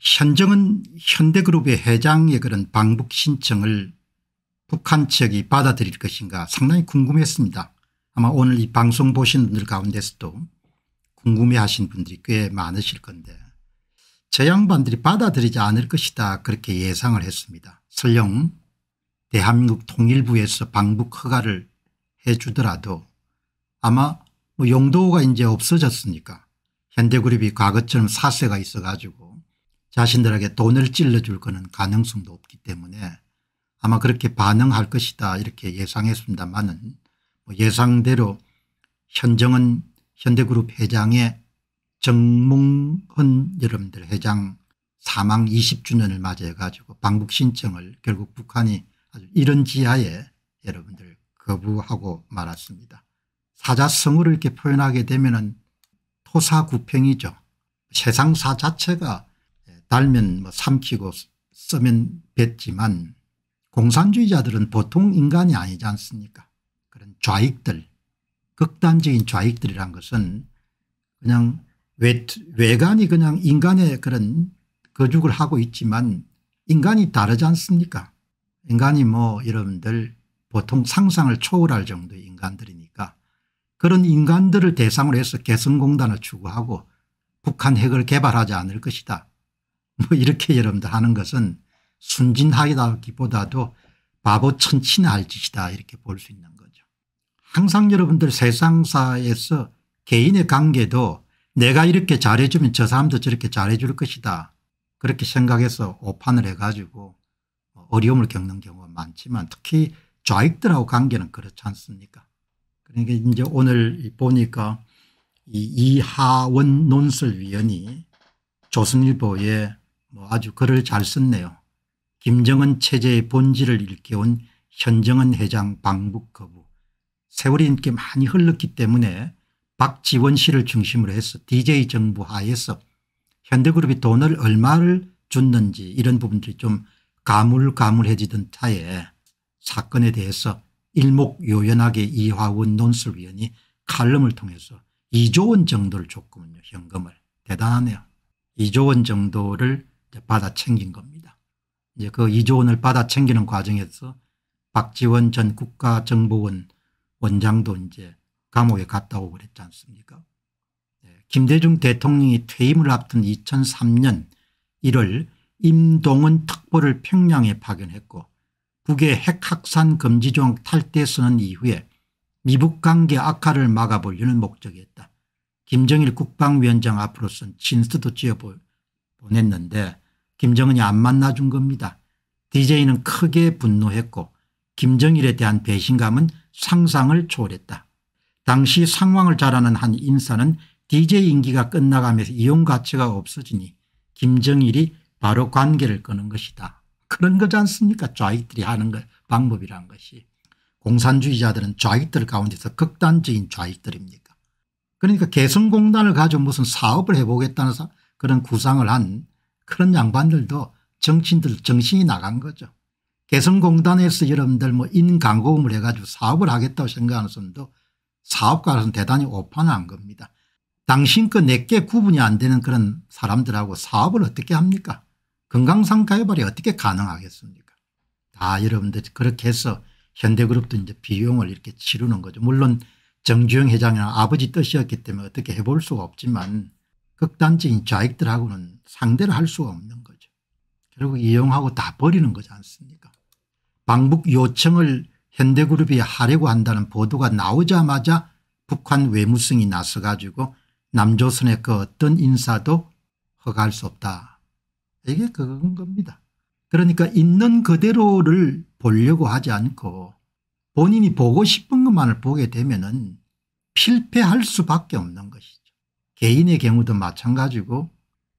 현정은 현대그룹의 회장의 그런 방북 신청을 북한 측이 받아들일 것인가 상당히 궁금했습니다. 아마 오늘 이 방송 보신 분들 가운데서도 궁금해하신 분들이 꽤 많으실 건데 저 양반들이 받아들이지 않을 것이다 그렇게 예상을 했습니다. 설령 대한민국 통일부에서 방북 허가를 해주더라도 아마 뭐 용도가 이제 없어졌으니까 현대그룹이 과거처럼 사세가 있어가지고 자신들에게 돈을 찔러줄 거는 가능성도 없기 때문에 아마 그렇게 반응할 것이다 이렇게 예상했습니다만은 뭐 예상대로 현정은 현대그룹 회장의 정몽헌 여러분들 회장 사망 20주년을 맞이해 가지고 방북 신청을 결국 북한이 아주 이런 지하에 여러분들 거부하고 말았습니다. 사자성어를 이렇게 표현하게 되면 토사구팽이죠. 세상사 자체가 달면 뭐 삼키고 쓰면 뱉지만 공산주의자들은 보통 인간이 아니지 않습니까 그런 좌익들 극단적인 좌익들이란 것은 그냥 외, 외관이 그냥 인간의 그런 거죽을 하고 있지만 인간이 다르지 않습니까 인간이 뭐 여러분들 보통 상상을 초월할 정도의 인간들이니까 그런 인간들을 대상으로 해서 개성공단을 추구하고 북한 핵을 개발하지 않을 것이다 뭐 이렇게 여러분들 하는 것은 순진하기보다도 바보 천치나 할 짓이다 이렇게 볼 수 있는 거죠. 항상 여러분들 세상사에서 개인의 관계도 내가 이렇게 잘해주면 저 사람도 저렇게 잘해줄 것이다 그렇게 생각해서 오판을 해가지고 뭐 어려움을 겪는 경우가 많지만 특히 좌익들하고 관계는 그렇지 않습니까 그러니까 이제 오늘 보니까 이 이하원 논설위원이 조선일보에 뭐 아주 글을 잘 썼네요. 김정은 체제의 본질을 일깨운 현정은 회장 방북 거부. 세월이 인게 많이 흘렀기 때문에 박지원 씨를 중심으로 해서 DJ 정부 하에서 현대그룹이 돈을 얼마를 줬는지 이런 부분들이 좀 가물가물해지던 차에 사건에 대해서 일목요연하게 이화원 논술위원이 칼럼을 통해서 2조 원 정도를 줬군요 현금을 대단하네요. 2조 원 정도를 받아 챙긴 겁니다. 이제 그 2조 원을 받아 챙기는 과정에서 박지원 전 국가정보원 원장도 이제 감옥에 갔다 고 그랬지 않습니까? 네. 김대중 대통령이 퇴임을 앞둔 2003년 1월 임동은 특보를 평양에 파견했고 북의 핵학산 금지조항 탈퇴 선언 이후에 미북 관계 악화를 막아보려는 목적이었다. 김정일 국방위원장 앞으로선 진수도 지어 보냈는데 김정은이 안 만나준 겁니다. DJ는 크게 분노했고 김정일에 대한 배신감은 상상을 초월했다. 당시 상황을 잘 아는 한 인사는 DJ 임기가 끝나가면서 이용 가치가 없어지니 김정일이 바로 관계를 끄는 것이다. 그런 거지 않습니까 좌익들이 하는 거, 방법이란 것이. 공산주의자들은 좌익들 가운데서 극단적인 좌익들입니까 그러니까 개성공단을 가지고 무슨 사업을 해보겠다는 그런 구상을 한 그런 양반들도 정치인들 정신이 나간 거죠. 개성공단에서 여러분들 뭐 인강고금을 해가지고 사업을 하겠다고 생각하는 사람도 사업가로서는 대단히 오판한 겁니다. 당신 그 내게 구분이 안 되는 그런 사람들하고 사업을 어떻게 합니까? 건강상 가해발이 어떻게 가능하겠습니까? 다 여러분들 그렇게 해서 현대그룹도 이제 비용을 이렇게 치르는 거죠. 물론 정주영 회장이나 아버지 뜻이었기 때문에 어떻게 해볼 수가 없지만 극단적인 좌익들하고는 상대를 할 수가 없는 거죠. 결국 이용하고 다 버리는 거지 않습니까 방북 요청을 현대그룹이 하려고 한다는 보도가 나오자마자 북한 외무성이 나서 가지고 남조선의 그 어떤 인사도 허가할 수 없다. 이게 그건 겁니다. 그러니까 있는 그대로를 보려고 하지 않고 본인이 보고 싶은 것만을 보게 되면 은 필패할 수밖에 없는 것이죠. 개인의 경우도 마찬가지고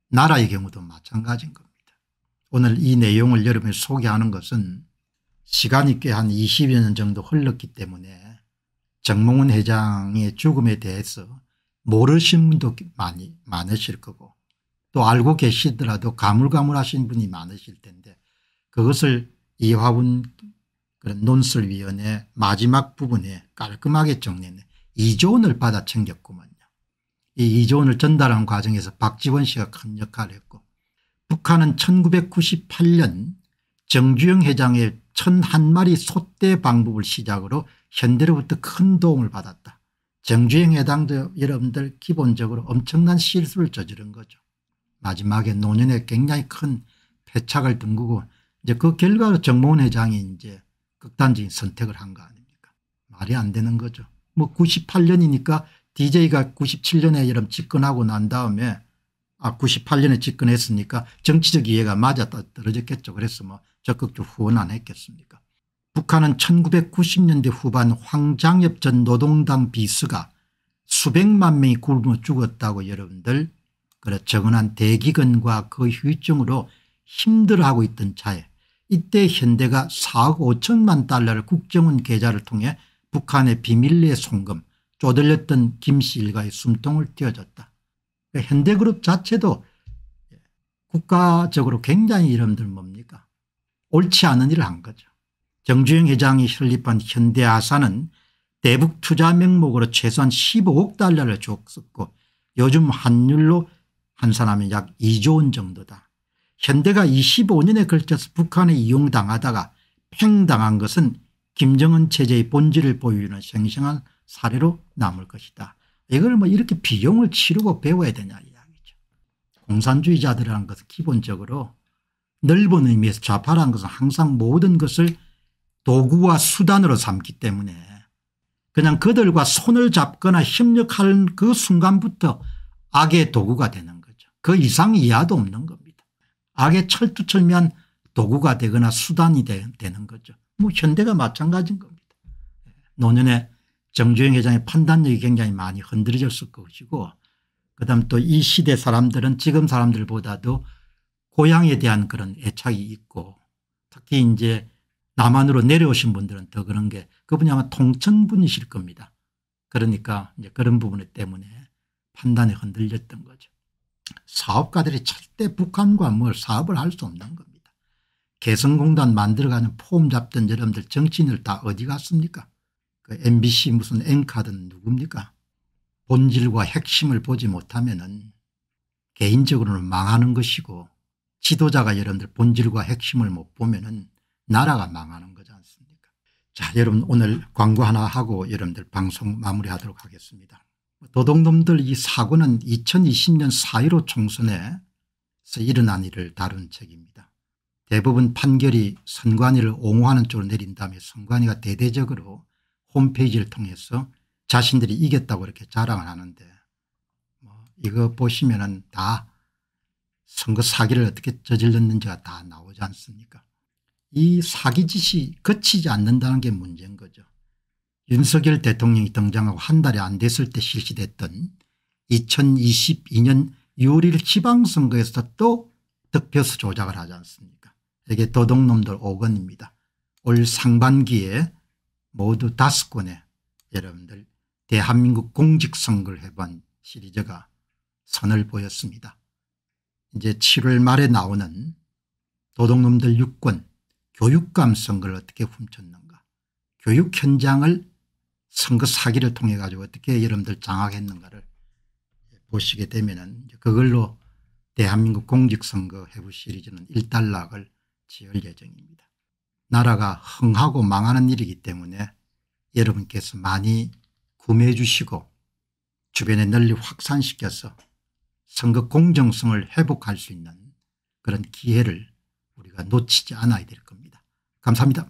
나라의 경우도 마찬가지인 겁니다. 오늘 이 내용을 여러분이 소개하는 것은 시간이 꽤 한 20여 년 정도 흘렀기 때문에 정몽훈 회장의 죽음에 대해서 모르신 분도 많이 많으실 거고 또 알고 계시더라도 가물가물하신 분이 많으실 텐데 그것을 이화훈 그런 논설위원회 마지막 부분에 깔끔하게 정리는 2조 원을 받아 챙겼구만 이 이조원을 전달한 과정에서 박지원 씨가 큰 역할을 했고 북한은 1998년 정주영 회장의 천 한 마리 소떼 방법을 시작으로 현대로부터 큰 도움을 받았다. 정주영 회장도 여러분들 기본적으로 엄청난 실수를 저지른 거죠. 마지막에 노년에 굉장히 큰 패착을 등구고 이제 그 결과로 정모원 회장이 이제 극단적인 선택을 한 거 아닙니까 말이 안 되는 거죠. 뭐 98년이니까 DJ가 97년에 여름 집권하고 난 다음에 아 98년에 집권했으니까 정치적 이해가 맞았다 떨어졌겠죠. 그래서 뭐 적극적 후원 안 했겠습니까. 북한은 1990년대 후반 황장엽 전 노동당 비수가 수백만 명이 굶어 죽었다고 여러분들 그래 적어한 대기근과 그 후유증으로 힘들어하고 있던 차에 이때 현대가 4억 5천만 달러를 국정원 계좌를 통해 북한의 비밀리에 송금 쪼들렸던 김씨 일가의 숨통을 띄어줬다 그러니까 현대그룹 자체도 국가적으로 굉장히 이름들 뭡니까 옳지 않은 일을 한 거죠. 정주영 회장이 설립한 현대아산은 대북 투자 명목으로 최소한 15억 달러를 줬었고 요즘 환율로 환산하면 약 2조 원 정도다. 현대가 25년에 걸쳐서 북한에 이용당하다가 팽당한 것은 김정은 체제의 본질을 보이는 생생한 사례로 남을 것이다. 이걸 뭐 이렇게 비용을 치르고 배워야 되냐 이야기죠. 공산주의자들이라는 것은 기본적으로 넓은 의미에서 좌파라는 것은 항상 모든 것을 도구와 수단으로 삼기 때문에 그냥 그들과 손을 잡거나 협력하는 그 순간부터 악의 도구가 되는 거죠. 그 이상 이하도 없는 겁니다. 악의 철두철미한 도구가 되거나 수단이 되, 는 거죠. 뭐 현대가 마찬가지인 겁니다. 예. 노년에 정주영 회장의 판단력이 굉장히 많이 흔들어졌을 것이고 그다음 또 이 시대 사람들은 지금 사람들보다도 고향에 대한 그런 애착이 있고 특히 이제 남한으로 내려오신 분들은 더 그런 게 그분이 아마 통천분이실 겁니다. 그러니까 이제 그런 부분 때문에 판단이 흔들렸던 거죠. 사업가들이 절대 북한과 뭘 사업을 할 수 없는 겁니다. 개성공단 만들어가는 폼 잡던 여러분들 정치인들 다 어디 갔습니까 그 MBC 무슨 앵카든 누굽니까 본질과 핵심을 보지 못하면 은 개인적으로는 망하는 것이고 지도자가 여러분들 본질과 핵심을 못 보면 은 나라가 망하는 거지 않습니까 자 여러분 오늘 광고 하나 하고 여러분들 방송 마무리하도록 하겠습니다. 뭐 도둑놈들 이 사고는 2020년 4.15 총선에 일어난 일을 다룬 책입니다. 대부분 판결이 선관위를 옹호하는 쪽으로 내린 다음에 선관위가 대대적으로 홈페이지를 통해서 자신들이 이겼다고 이렇게 자랑을 하는데 뭐 이거 보시면은 다 선거 사기를 어떻게 저질렀는지가 다 나오지 않습니까 이 사기짓이 거치지 않는다는 게 문제인 거죠. 윤석열 대통령이 등장하고 한 달이 안 됐을 때 실시됐던 2022년 6월 1일 지방선거에서 또 득표수 조작을 하지 않습니까 이게 도둑놈들 5건입니다. 올 상반기에 모두 다섯 권의 여러분들 대한민국 공직선거를 해본 시리즈가 선을 보였습니다. 이제 7월 말에 나오는 도둑놈들 6권 교육감 선거를 어떻게 훔쳤는가 교육 현장을 선거 사기를 통해 가지고 어떻게 여러분들 장악했는가를 보시게 되면 그걸로 대한민국 공직선거 해부 시리즈는 1단락을 지을 예정입니다. 나라가 흥하고 망하는 일이기 때문에 여러분께서 많이 구매해 주시고 주변에 널리 확산시켜서 선거 공정성을 회복할 수 있는 그런 기회를 우리가 놓치지 않아야 될 겁니다. 감사합니다.